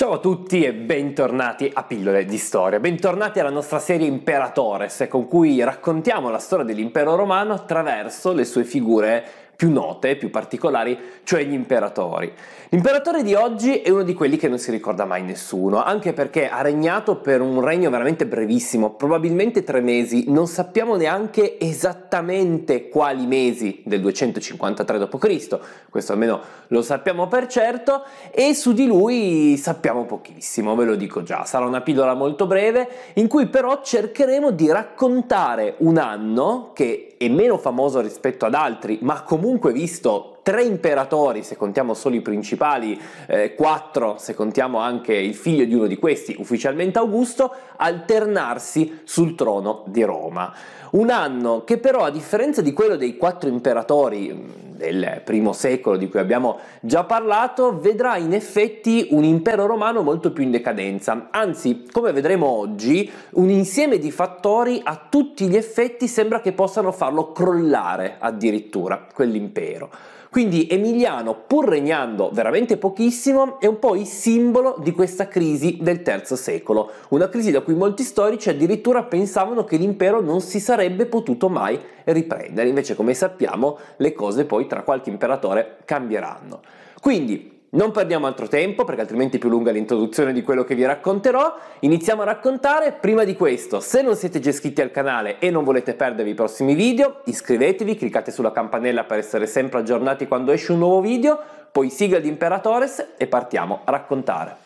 Ciao a tutti e bentornati a Pillole di Storia, bentornati alla nostra serie Imperatores con cui raccontiamo la storia dell'impero romano attraverso le sue figure più note, più particolari, cioè gli imperatori. L'imperatore di oggi è uno di quelli che non si ricorda mai nessuno, anche perché ha regnato per un regno veramente brevissimo, probabilmente tre mesi, non sappiamo neanche esattamente quali mesi del 253 d.C., questo almeno lo sappiamo per certo, e su di lui sappiamo pochissimo, ve lo dico già, sarà una pillola molto breve in cui però cercheremo di raccontare un anno che è meno famoso rispetto ad altri, ma comunque visto tre imperatori se contiamo solo i principali, eh, quattro se contiamo anche il figlio di uno di questi, ufficialmente Augusto, alternarsi sul trono di Roma. Un anno che però a differenza di quello dei quattro imperatori del primo secolo di cui abbiamo già parlato, vedrà in effetti un impero romano molto più in decadenza. Anzi, come vedremo oggi, un insieme di fattori a tutti gli effetti sembra che possano farlo crollare addirittura quell'impero. Quindi Emiliano, pur regnando veramente pochissimo, è un po' il simbolo di questa crisi del III secolo, una crisi da cui molti storici addirittura pensavano che l'impero non si sarebbe potuto mai riprendere, invece come sappiamo le cose poi tra qualche imperatore cambieranno. Quindi non perdiamo altro tempo perché altrimenti è più lunga l'introduzione di quello che vi racconterò. Iniziamo a raccontare. Prima di questo, se non siete già iscritti al canale e non volete perdervi i prossimi video, iscrivetevi, cliccate sulla campanella per essere sempre aggiornati quando esce un nuovo video, poi sigla di Imperatores e partiamo a raccontare.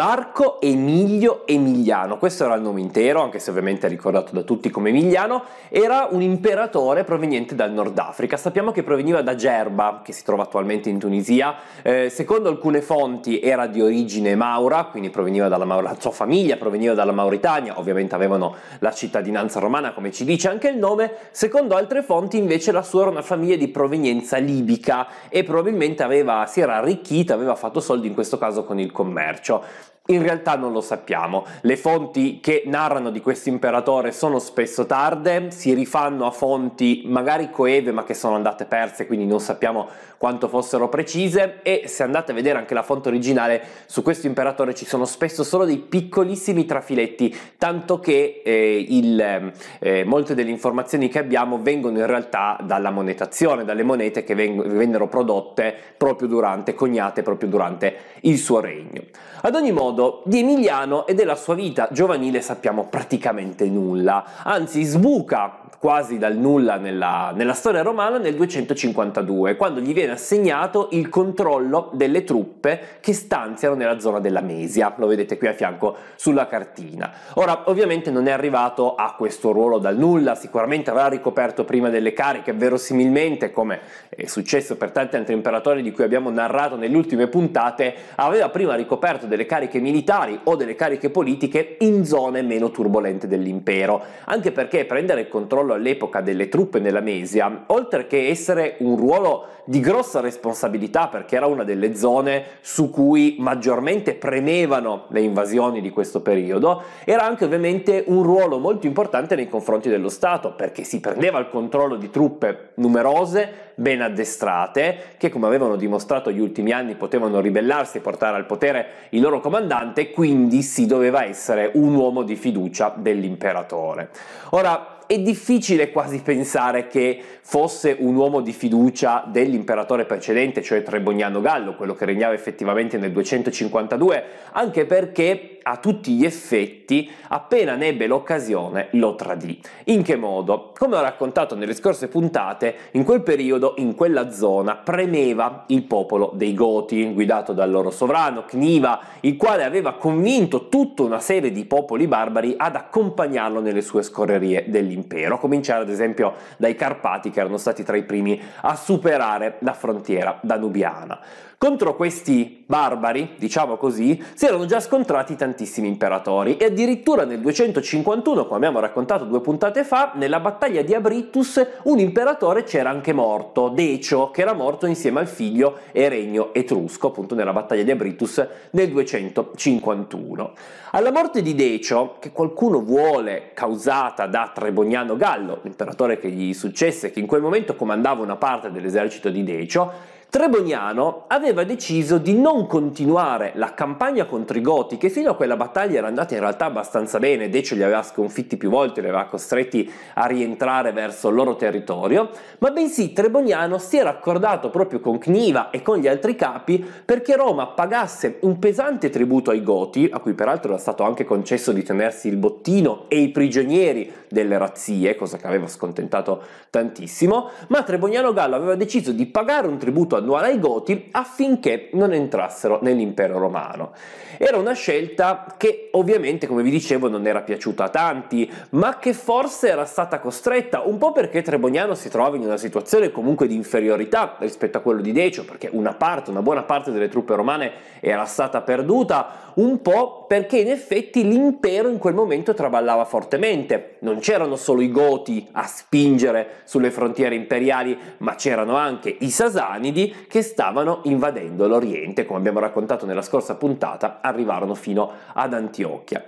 Marco Emilio Emiliano, questo era il nome intero, anche se ovviamente è ricordato da tutti come Emiliano, era un imperatore proveniente dal Nord Africa. Sappiamo che proveniva da Gerba, che si trova attualmente in Tunisia. Eh, secondo alcune fonti era di origine maura, quindi proveniva dalla Maur- la sua famiglia proveniva dalla Mauritania, ovviamente avevano la cittadinanza romana, come ci dice anche il nome. Secondo altre fonti invece la sua era una famiglia di provenienza libica e probabilmente aveva, si era arricchita, aveva fatto soldi in questo caso con il commercio. In realtà non lo sappiamo. Le fonti che narrano di questo imperatore sono spesso tarde, si rifanno a fonti magari coeve ma che sono andate perse, quindi non sappiamo quanto fossero precise e se andate a vedere anche la fonte originale su questo imperatore ci sono spesso solo dei piccolissimi trafiletti, tanto che eh, il, ehm, eh, molte delle informazioni che abbiamo vengono in realtà dalla monetazione, dalle monete che veng- vennero prodotte proprio durante, coniate proprio durante il suo regno. Ad ogni modo, di Emiliano e della sua vita giovanile sappiamo praticamente nulla, anzi sbuca quasi dal nulla nella, nella storia romana nel 252, quando gli viene assegnato il controllo delle truppe che stanziano nella zona della Mesia. Lo vedete qui a fianco sulla cartina. Ora, ovviamente non è arrivato a questo ruolo dal nulla, sicuramente avrà ricoperto prima delle cariche, verosimilmente, come è successo per tanti altri imperatori di cui abbiamo narrato nelle ultime puntate, aveva prima ricoperto delle cariche militari o delle cariche politiche in zone meno turbolente dell'impero, anche perché prendere il controllo ruolo all'epoca delle truppe nella Mesia, oltre che essere un ruolo di grossa responsabilità perché era una delle zone su cui maggiormente premevano le invasioni di questo periodo, era anche ovviamente un ruolo molto importante nei confronti dello Stato perché si prendeva il controllo di truppe numerose, ben addestrate, che come avevano dimostrato gli ultimi anni potevano ribellarsi e portare al potere il loro comandante, quindi si doveva essere un uomo di fiducia dell'imperatore. Ora, è difficile quasi pensare che fosse un uomo di fiducia dell'imperatore precedente, cioè Trebognano Gallo, quello che regnava effettivamente nel 252, anche perché a tutti gli effetti, appena ne ebbe l'occasione, lo tradì. In che modo? Come ho raccontato nelle scorse puntate, in quel periodo, in quella zona, premeva il popolo dei Goti, guidato dal loro sovrano, Cniva, il quale aveva convinto tutta una serie di popoli barbari ad accompagnarlo nelle sue scorrerie dell'impero dell'impero, a cominciare ad esempio dai Carpati che erano stati tra i primi a superare la frontiera danubiana. Contro questi barbari, diciamo così, si erano già scontrati tantissimi imperatori e addirittura nel 251, come abbiamo raccontato due puntate fa, nella battaglia di Abritus un imperatore c'era anche morto, Decio, che era morto insieme al figlio e regno etrusco, appunto nella battaglia di Abritus nel 251. Alla morte di Decio, che qualcuno vuole causata da Treboniano, Cognano Gallo, l'imperatore che gli successe, che in quel momento comandava una parte dell'esercito di Decio, Treboniano aveva deciso di non continuare la campagna contro i Goti, che fino a quella battaglia era andata in realtà abbastanza bene, Decio li aveva sconfitti più volte, li aveva costretti a rientrare verso il loro territorio, ma bensì Treboniano si era accordato proprio con Cniva e con gli altri capi perché Roma pagasse un pesante tributo ai Goti, a cui peraltro era stato anche concesso di tenersi il bottino e i prigionieri delle razzie, cosa che aveva scontentato tantissimo, ma Trebognano Gallo aveva deciso di pagare un tributo annuale ai Goti affinché non entrassero nell'impero romano. Era una scelta che ovviamente, come vi dicevo, non era piaciuta a tanti, ma che forse era stata costretta, un po' perché Trebognano si trovava in una situazione comunque di inferiorità rispetto a quello di Decio, perché una parte, una buona parte delle truppe romane era stata perduta, un po' perché in effetti l'impero in quel momento traballava fortemente. Non c'erano solo i Goti a spingere sulle frontiere imperiali, ma c'erano anche i Sasanidi che stavano invadendo l'Oriente, come abbiamo raccontato nella scorsa puntata, arrivarono fino ad Antiochia.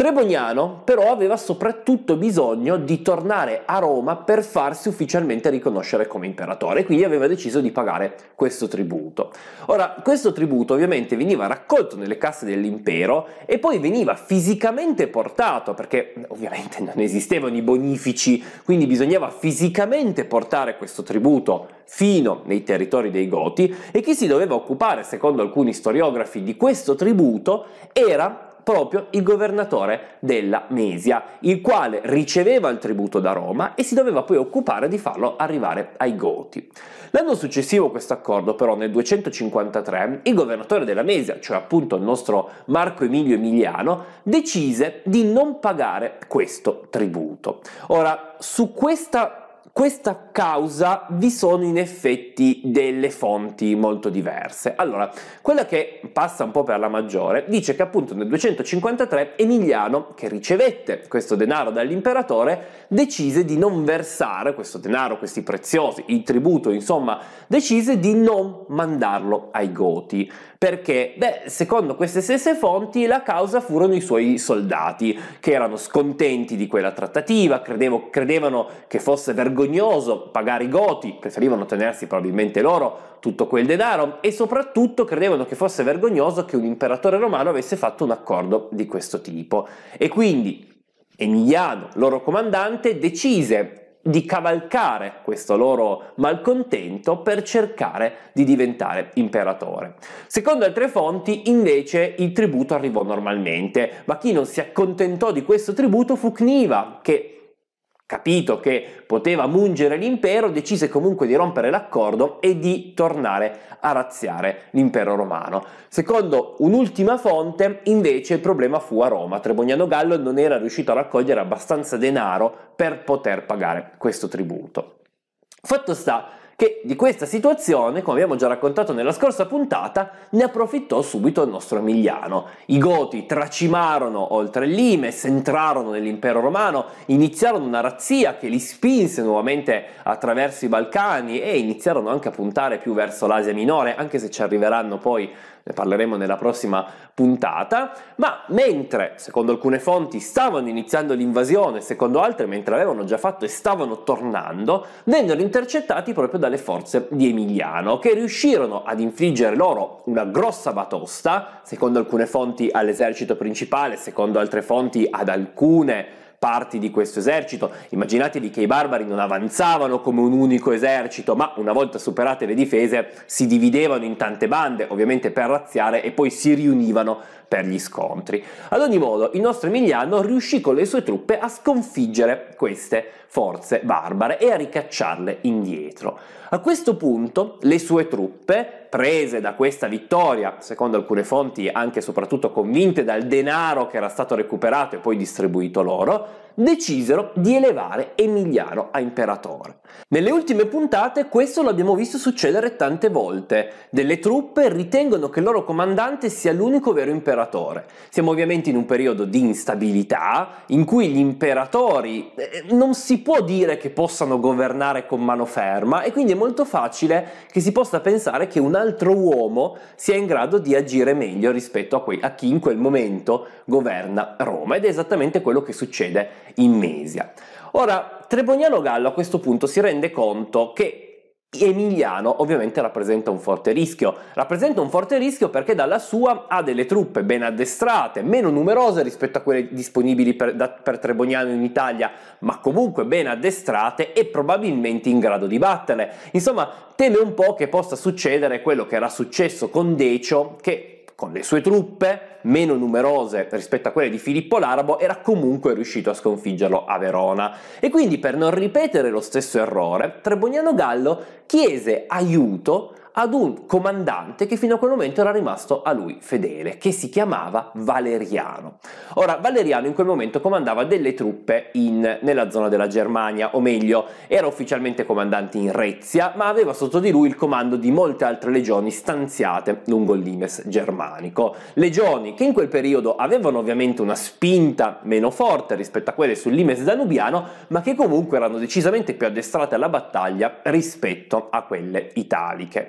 Trebognano però aveva soprattutto bisogno di tornare a Roma per farsi ufficialmente riconoscere come imperatore, quindi aveva deciso di pagare questo tributo. Ora, questo tributo ovviamente veniva raccolto nelle casse dell'impero e poi veniva fisicamente portato, perché ovviamente non esistevano i bonifici, quindi bisognava fisicamente portare questo tributo fino nei territori dei Goti e chi si doveva occupare, secondo alcuni storiografi, di questo tributo era proprio il governatore della Mesia, il quale riceveva il tributo da Roma e si doveva poi occupare di farlo arrivare ai Goti. L'anno successivo a questo accordo, però, nel 253, il governatore della Mesia, cioè appunto il nostro Marco Emilio Emiliano, decise di non pagare questo tributo. Ora, su questa questa causa vi sono in effetti delle fonti molto diverse. Allora, quella che passa un po' per la maggiore dice che appunto nel 253 Emiliano, che ricevette questo denaro dall'imperatore, decise di non versare questo denaro, questi preziosi, il tributo, insomma, decise di non mandarlo ai Goti. Perché? Beh, secondo queste stesse fonti la causa furono i suoi soldati, che erano scontenti di quella trattativa, credevo, credevano che fosse vergognoso pagare i goti, preferivano tenersi probabilmente loro tutto quel denaro e soprattutto credevano che fosse vergognoso che un imperatore romano avesse fatto un accordo di questo tipo. E quindi Emiliano, loro comandante, decise di cavalcare questo loro malcontento per cercare di diventare imperatore. Secondo altre fonti, invece, il tributo arrivò normalmente, ma chi non si accontentò di questo tributo fu Cniva, che capito che poteva mungere l'impero, decise comunque di rompere l'accordo e di tornare a razziare l'impero romano. Secondo un'ultima fonte, invece, il problema fu a Roma. Trebognano Gallo non era riuscito a raccogliere abbastanza denaro per poter pagare questo tributo. Fatto sta che di questa situazione, come abbiamo già raccontato nella scorsa puntata, ne approfittò subito il nostro Emiliano. I Goti tracimarono oltre Limes, entrarono nell'impero romano, iniziarono una razzia che li spinse nuovamente attraverso i Balcani e iniziarono anche a puntare più verso l'Asia Minore, anche se ci arriveranno poi ne parleremo nella prossima puntata, ma mentre secondo alcune fonti stavano iniziando l'invasione, secondo altre mentre l'avevano già fatto e stavano tornando, vennero intercettati proprio dalle forze di Emiliano, che riuscirono ad infliggere loro una grossa batosta, secondo alcune fonti all'esercito principale, secondo altre fonti ad alcune parti di questo esercito. Immaginatevi che i barbari non avanzavano come un unico esercito, ma una volta superate le difese si dividevano in tante bande, ovviamente per razziare, e poi si riunivano per gli scontri. Ad ogni modo, il nostro Emiliano riuscì con le sue truppe a sconfiggere queste forze barbare e a ricacciarle indietro. A questo punto le sue truppe, prese da questa vittoria, secondo alcune fonti anche e soprattutto convinte dal denaro che era stato recuperato e poi distribuito loro, decisero di elevare Emiliano a imperatore. Nelle ultime puntate questo l'abbiamo visto succedere tante volte. Delle truppe ritengono che il loro comandante sia l'unico vero imperatore. Siamo ovviamente in un periodo di instabilità in cui gli imperatori eh, non si può dire che possano governare con mano ferma e quindi è molto facile che si possa pensare che un altro uomo sia in grado di agire meglio rispetto a, que- a chi in quel momento governa Roma ed è esattamente quello che succede in Mesia. Ora, Treboniano Gallo a questo punto si rende conto che Emiliano ovviamente rappresenta un forte rischio, rappresenta un forte rischio perché dalla sua ha delle truppe ben addestrate, meno numerose rispetto a quelle disponibili per, da, per Treboniano in Italia, ma comunque ben addestrate e probabilmente in grado di batterle. Insomma, teme un po' che possa succedere quello che era successo con Decio, che con le sue truppe, meno numerose rispetto a quelle di Filippo l'Arabo, era comunque riuscito a sconfiggerlo a Verona. E quindi per non ripetere lo stesso errore, Treboniano Gallo chiese aiuto ad un comandante che fino a quel momento era rimasto a lui fedele, che si chiamava Valeriano. Ora, Valeriano in quel momento comandava delle truppe in, nella zona della Germania, o meglio, era ufficialmente comandante in Rezia, ma aveva sotto di lui il comando di molte altre legioni stanziate lungo il limes germanico. Legioni che in quel periodo avevano ovviamente una spinta meno forte rispetto a quelle sul limes danubiano, ma che comunque erano decisamente più addestrate alla battaglia rispetto a quelle italiche.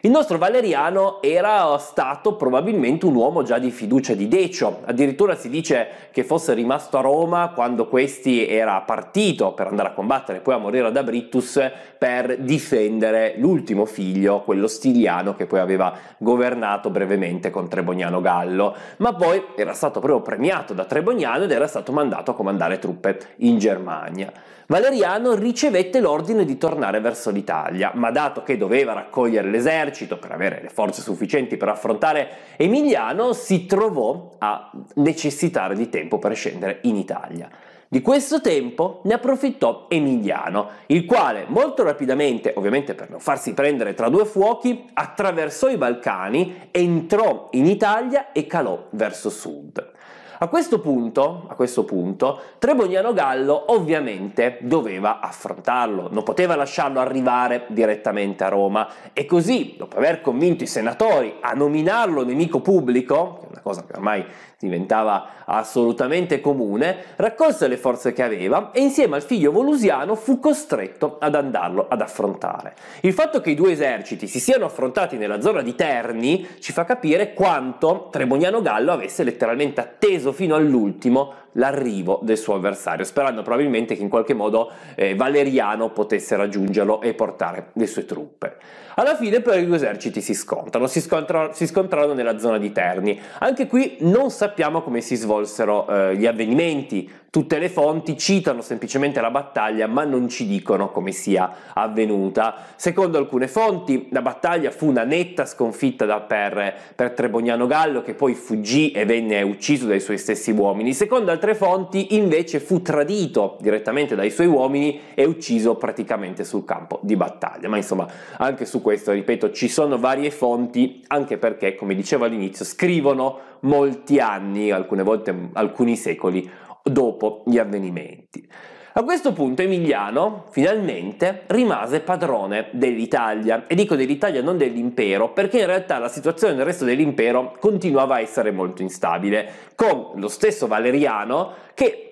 Il nostro Valeriano era stato probabilmente un uomo già di fiducia di Decio, addirittura si dice che fosse rimasto a Roma quando questi era partito per andare a combattere, poi a morire ad Abritus per difendere l'ultimo figlio, quello Stiliano, che poi aveva governato brevemente con Treboniano Gallo, ma poi era stato proprio premiato da Treboniano ed era stato mandato a comandare truppe in Germania. Valeriano ricevette l'ordine di tornare verso l'Italia, ma dato che doveva raccogliere l'esercito, l'esercito per avere le forze sufficienti per affrontare Emiliano, si trovò a necessitare di tempo per scendere in Italia. Di questo tempo ne approfittò Emiliano, il quale molto rapidamente, ovviamente per non farsi prendere tra due fuochi, attraversò i Balcani, entrò in Italia e calò verso sud. A questo punto, a questo punto Trebognano Gallo ovviamente doveva affrontarlo, non poteva lasciarlo arrivare direttamente a Roma e così, dopo aver convinto i senatori a nominarlo nemico pubblico, che è una cosa che ormai diventava assolutamente comune, raccolse le forze che aveva e insieme al figlio volusiano fu costretto ad andarlo ad affrontare. Il fatto che i due eserciti si siano affrontati nella zona di Terni ci fa capire quanto Treboniano Gallo avesse letteralmente atteso fino all'ultimo l'arrivo del suo avversario, sperando probabilmente che in qualche modo eh, Valeriano potesse raggiungerlo e portare le sue truppe. Alla fine però i due eserciti si scontrano, si, scontrano, si scontrano nella zona di Terni. Anche qui non sappiamo come si svolsero eh, gli avvenimenti Tutte le fonti citano semplicemente la battaglia ma non ci dicono come sia avvenuta. Secondo alcune fonti la battaglia fu una netta sconfitta da per, per Trebognano Gallo che poi fuggì e venne ucciso dai suoi stessi uomini. Secondo altre fonti invece fu tradito direttamente dai suoi uomini e ucciso praticamente sul campo di battaglia. Ma insomma anche su questo, ripeto, ci sono varie fonti anche perché, come dicevo all'inizio, scrivono molti anni, alcune volte alcuni secoli dopo gli avvenimenti. A questo punto Emiliano finalmente rimase padrone dell'Italia e dico dell'Italia non dell'impero perché in realtà la situazione del resto dell'impero continuava a essere molto instabile con lo stesso Valeriano che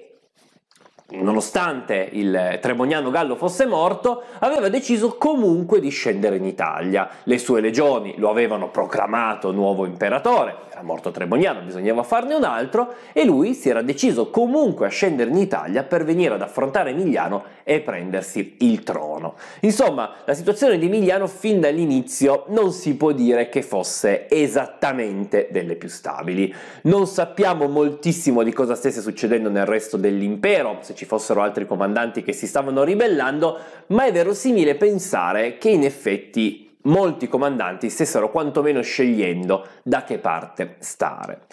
nonostante il Tremoniano Gallo fosse morto, aveva deciso comunque di scendere in Italia. Le sue legioni lo avevano proclamato nuovo imperatore, era morto Tremognano, bisognava farne un altro e lui si era deciso comunque a scendere in Italia per venire ad affrontare Emiliano e prendersi il trono. Insomma, la situazione di Emiliano fin dall'inizio non si può dire che fosse esattamente delle più stabili. Non sappiamo moltissimo di cosa stesse succedendo nel resto dell'impero, se ci fossero altri comandanti che si stavano ribellando, ma è verosimile pensare che in effetti molti comandanti stessero quantomeno scegliendo da che parte stare.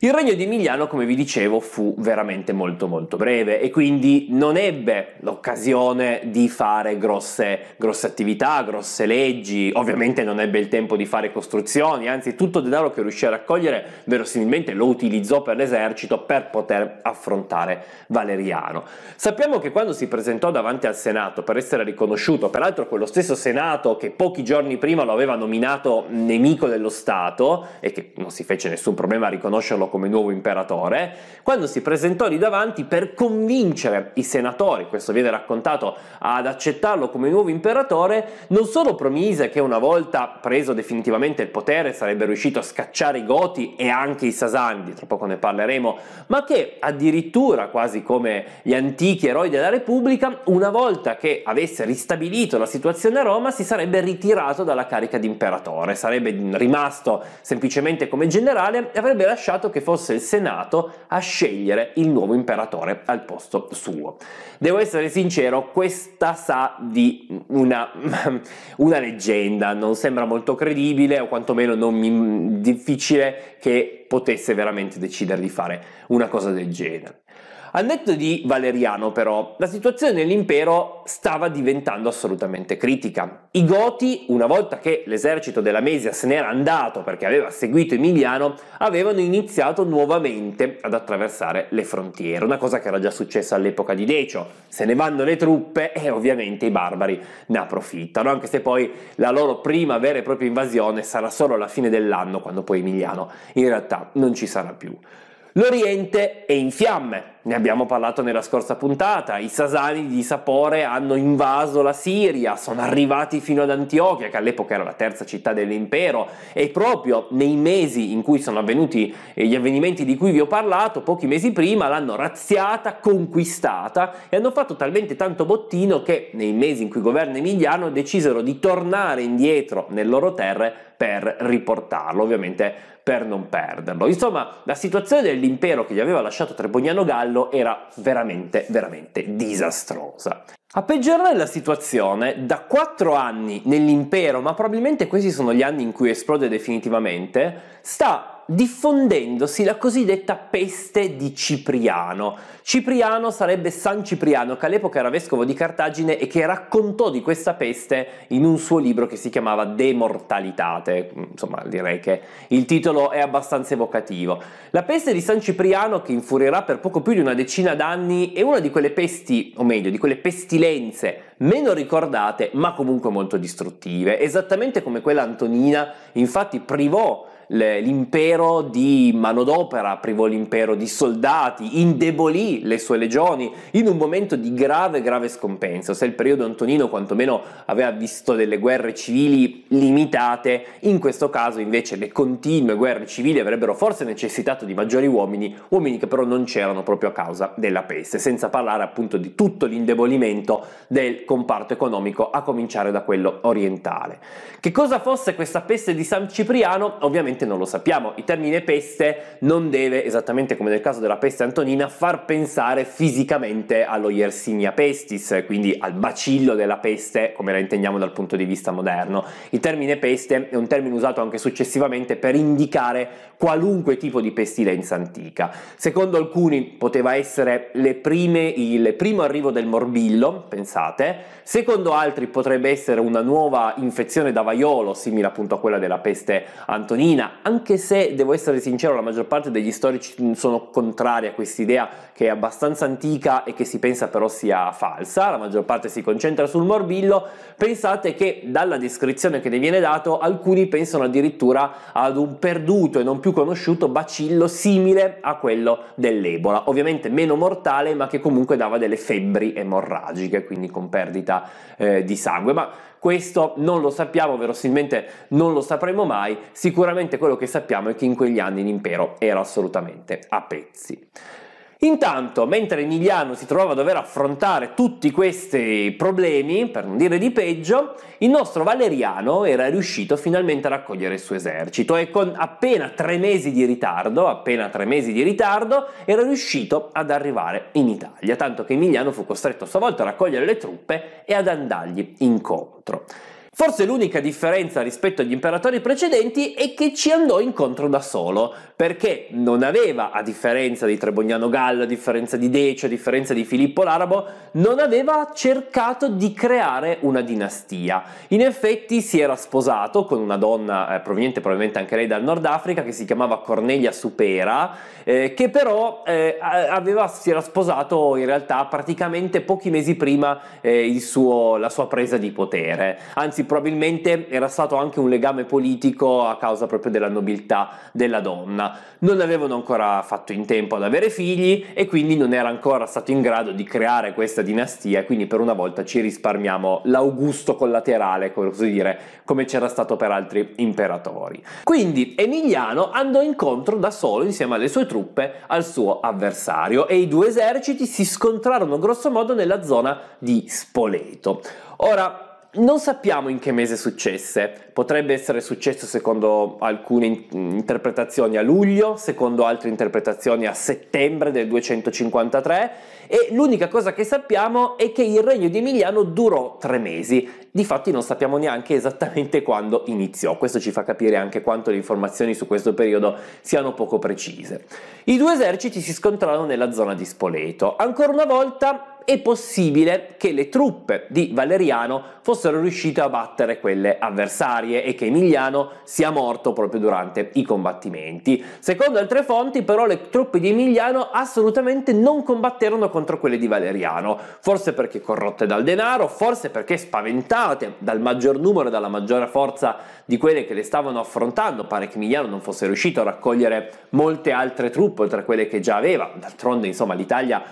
Il regno di Emiliano, come vi dicevo, fu veramente molto molto breve e quindi non ebbe l'occasione di fare grosse, grosse attività, grosse leggi, ovviamente non ebbe il tempo di fare costruzioni, anzi tutto il denaro che riuscì a raccogliere verosimilmente lo utilizzò per l'esercito per poter affrontare Valeriano. Sappiamo che quando si presentò davanti al Senato per essere riconosciuto, peraltro quello stesso Senato che pochi giorni prima lo aveva nominato nemico dello Stato e che non si fece nessun problema a riconoscerlo eleggerlo come nuovo imperatore, quando si presentò lì davanti per convincere i senatori, questo viene raccontato, ad accettarlo come nuovo imperatore, non solo promise che una volta preso definitivamente il potere sarebbe riuscito a scacciare i Goti e anche i Sasandi, tra poco ne parleremo, ma che addirittura, quasi come gli antichi eroi della Repubblica, una volta che avesse ristabilito la situazione a Roma si sarebbe ritirato dalla carica di imperatore, sarebbe rimasto semplicemente come generale e avrebbe lasciato che fosse il Senato a scegliere il nuovo imperatore al posto suo. Devo essere sincero, questa sa di una, una leggenda, non sembra molto credibile o quantomeno non mi, difficile che potesse veramente decidere di fare una cosa del genere. Al netto di Valeriano però, la situazione nell'impero stava diventando assolutamente critica. I Goti, una volta che l'esercito della Mesia se n'era andato perché aveva seguito Emiliano, avevano iniziato nuovamente ad attraversare le frontiere, una cosa che era già successa all'epoca di Decio. Se ne vanno le truppe e ovviamente i barbari ne approfittano, anche se poi la loro prima vera e propria invasione sarà solo alla fine dell'anno, quando poi Emiliano in realtà non ci sarà più. L'Oriente è in fiamme, ne abbiamo parlato nella scorsa puntata, i Sasani di Sapore hanno invaso la Siria, sono arrivati fino ad Antiochia, che all'epoca era la terza città dell'impero, e proprio nei mesi in cui sono avvenuti eh, gli avvenimenti di cui vi ho parlato, pochi mesi prima, l'hanno razziata, conquistata e hanno fatto talmente tanto bottino che nei mesi in cui governa Emiliano decisero di tornare indietro nelle loro terre per riportarlo. Ovviamente per non perderlo. Insomma, la situazione dell'impero che gli aveva lasciato Trebognano Gallo era veramente, veramente disastrosa. A peggiorare la situazione, da quattro anni nell'impero, ma probabilmente questi sono gli anni in cui esplode definitivamente, sta diffondendosi la cosiddetta peste di Cipriano. Cipriano sarebbe San Cipriano, che all'epoca era vescovo di Cartagine e che raccontò di questa peste in un suo libro che si chiamava De Mortalitate. Insomma, direi che il titolo è abbastanza evocativo. La peste di San Cipriano, che infurierà per poco più di una decina d'anni, è una di quelle pesti, o meglio, di quelle pestilenze meno ricordate, ma comunque molto distruttive, esattamente come quella Antonina, infatti privò l'impero di manodopera, privò l'impero di soldati, indebolì le sue legioni in un momento di grave, grave scompenso. Se il periodo antonino quantomeno aveva visto delle guerre civili limitate, in questo caso invece le continue guerre civili avrebbero forse necessitato di maggiori uomini, uomini che però non c'erano proprio a causa della peste, senza parlare appunto di tutto l'indebolimento del comparto economico, a cominciare da quello orientale. Che cosa fosse questa peste di San Cipriano? Ovviamente esattamente non lo sappiamo. Il termine peste non deve, esattamente come nel caso della peste antonina, far pensare fisicamente allo Yersinia pestis, quindi al bacillo della peste come la intendiamo dal punto di vista moderno. Il termine peste è un termine usato anche successivamente per indicare qualunque tipo di pestilenza antica. Secondo alcuni poteva essere prime, il primo arrivo del morbillo, pensate, secondo altri potrebbe essere una nuova infezione da vaiolo, simile appunto a quella della peste antonina, Cina, anche se devo essere sincero, la maggior parte degli storici sono contrari a quest'idea che è abbastanza antica e che si pensa però sia falsa, la maggior parte si concentra sul morbillo, pensate che dalla descrizione che ne viene dato alcuni pensano addirittura ad un perduto e non più conosciuto bacillo simile a quello dell'Ebola, ovviamente meno mortale ma che comunque dava delle febbri emorragiche, quindi con perdita eh, di sangue, ma questo non lo sappiamo, verosimilmente non lo sapremo mai, sicuramente quello che sappiamo è che in quegli anni l'impero era assolutamente a pezzi. Intanto, mentre Emiliano si trova a dover affrontare tutti questi problemi, per non dire di peggio, il nostro Valeriano era riuscito finalmente a raccogliere il suo esercito e con appena tre mesi di ritardo, appena tre mesi di ritardo, era riuscito ad arrivare in Italia, tanto che Emiliano fu costretto a sua volta a raccogliere le truppe e ad andargli incontro. Forse l'unica differenza rispetto agli imperatori precedenti è che ci andò incontro da solo, perché non aveva, a differenza di Trebognano Gallo, a differenza di Decio, a differenza di Filippo l'Arabo, non aveva cercato di creare una dinastia. In effetti si era sposato con una donna eh, proveniente probabilmente anche lei dal Nord Africa, che si chiamava Cornelia Supera, eh, che però eh, aveva, si era sposato in realtà praticamente pochi mesi prima eh, suo, la sua presa di potere. Anzi, probabilmente era stato anche un legame politico a causa proprio della nobiltà della donna. Non avevano ancora fatto in tempo ad avere figli e quindi non era ancora stato in grado di creare questa dinastia, quindi per una volta ci risparmiamo l'augusto collaterale, così dire, come c'era stato per altri imperatori. Quindi Emiliano andò incontro da solo insieme alle sue truppe al suo avversario e i due eserciti si scontrarono grossomodo nella zona di Spoleto. Ora, non sappiamo in che mese successe, potrebbe essere successo secondo alcune in- interpretazioni a luglio, secondo altre interpretazioni a settembre del 253 e l'unica cosa che sappiamo è che il regno di Emiliano durò tre mesi, difatti non sappiamo neanche esattamente quando iniziò, questo ci fa capire anche quanto le informazioni su questo periodo siano poco precise. I due eserciti si scontrarono nella zona di Spoleto, ancora una volta è possibile che le truppe di Valeriano fossero riuscite a battere quelle avversarie e che Emiliano sia morto proprio durante i combattimenti. Secondo altre fonti però le truppe di Emiliano assolutamente non combatterono contro quelle di Valeriano, forse perché corrotte dal denaro, forse perché spaventate dal maggior numero e dalla maggiore forza di quelle che le stavano affrontando, pare che Emiliano non fosse riuscito a raccogliere molte altre truppe oltre a quelle che già aveva, d'altronde insomma l'Italia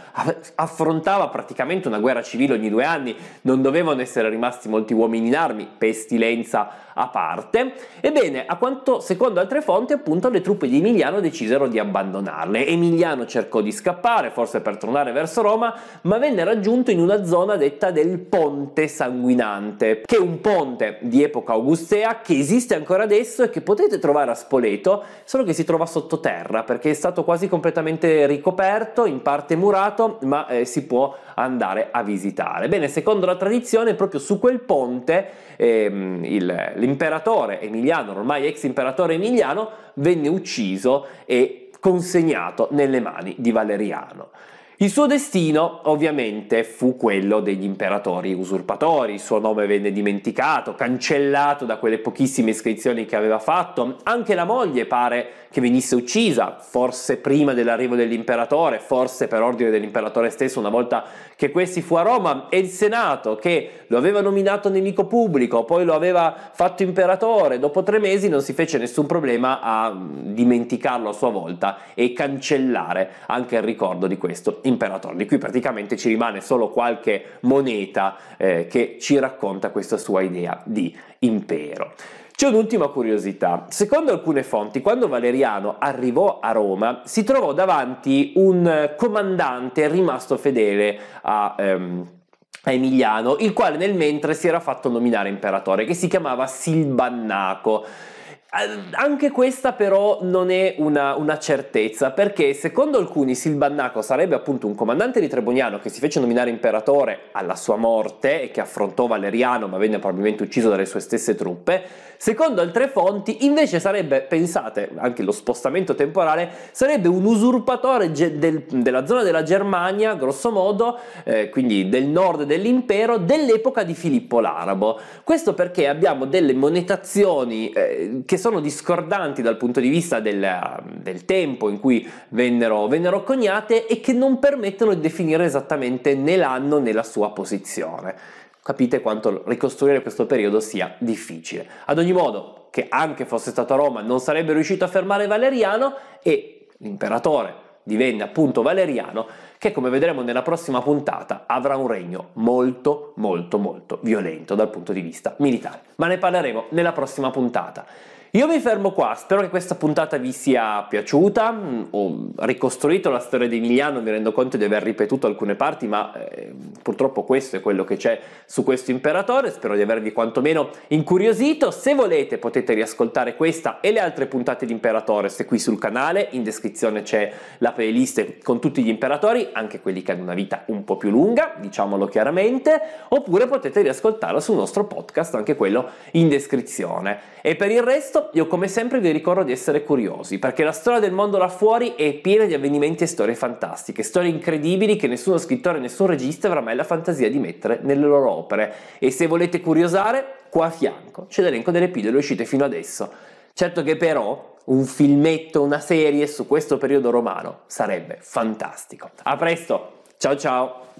affrontava praticamente praticamente una guerra civile ogni due anni, non dovevano essere rimasti molti uomini in armi, pestilenza a parte. Ebbene, a quanto secondo altre fonti, appunto, le truppe di Emiliano decisero di abbandonarle. Emiliano cercò di scappare, forse per tornare verso Roma, ma venne raggiunto in una zona detta del Ponte Sanguinante, che è un ponte di epoca augustea che esiste ancora adesso e che potete trovare a Spoleto, solo che si trova sottoterra perché è stato quasi completamente ricoperto, in parte murato, ma eh, si può andare a visitare. Bene, secondo la tradizione, proprio su quel ponte ehm, il, l'imperatore Emiliano, ormai ex imperatore Emiliano, venne ucciso e consegnato nelle mani di Valeriano. Il suo destino ovviamente fu quello degli imperatori usurpatori, il suo nome venne dimenticato, cancellato da quelle pochissime iscrizioni che aveva fatto, anche la moglie pare che venisse uccisa, forse prima dell'arrivo dell'imperatore, forse per ordine dell'imperatore stesso una volta che questi fu a Roma, e il Senato che lo aveva nominato nemico pubblico, poi lo aveva fatto imperatore, dopo tre mesi non si fece nessun problema a dimenticarlo a sua volta e cancellare anche il ricordo di questo imperatore imperatore, di qui praticamente ci rimane solo qualche moneta eh, che ci racconta questa sua idea di impero. C'è un'ultima curiosità. Secondo alcune fonti, quando Valeriano arrivò a Roma, si trovò davanti un comandante rimasto fedele a... Ehm, a Emiliano, il quale nel mentre si era fatto nominare imperatore, che si chiamava Silbannaco. Anche questa però non è una, una, certezza, perché secondo alcuni Silbannaco sarebbe appunto un comandante di Treboniano che si fece nominare imperatore alla sua morte e che affrontò Valeriano ma venne probabilmente ucciso dalle sue stesse truppe, secondo altre fonti invece sarebbe, pensate, anche lo spostamento temporale, sarebbe un usurpatore del, della zona della Germania, grosso modo, eh, quindi del nord dell'impero, dell'epoca di Filippo l'Arabo. Questo perché abbiamo delle monetazioni eh, che sono discordanti dal punto di vista del, del tempo in cui vennero, vennero coniate e che non permettono di definire esattamente né l'anno né la sua posizione. Capite quanto ricostruire questo periodo sia difficile. Ad ogni modo, che anche fosse stato a Roma non sarebbe riuscito a fermare Valeriano e l'imperatore divenne appunto Valeriano, che come vedremo nella prossima puntata avrà un regno molto molto molto violento dal punto di vista militare. Ma ne parleremo nella prossima puntata. Io mi fermo qua, spero che questa puntata vi sia piaciuta, mm, ho ricostruito la storia di Emiliano, mi rendo conto di aver ripetuto alcune parti, ma eh, purtroppo questo è quello che c'è su questo imperatore, spero di avervi quantomeno incuriosito, se volete potete riascoltare questa e le altre puntate di Imperatore se qui sul canale, in descrizione c'è la playlist con tutti gli imperatori, anche quelli che hanno una vita un po' più lunga, diciamolo chiaramente, oppure potete riascoltarla sul nostro podcast, anche quello in descrizione. E per il resto io come sempre vi ricordo di essere curiosi, perché la storia del mondo là fuori è piena di avvenimenti e storie fantastiche, storie incredibili che nessuno scrittore, nessun regista avrà mai la fantasia di mettere nelle loro opere. E se volete curiosare, qua a fianco c'è l'elenco delle pillole uscite fino adesso. Certo che però un filmetto, una serie su questo periodo romano sarebbe fantastico. A presto, ciao ciao!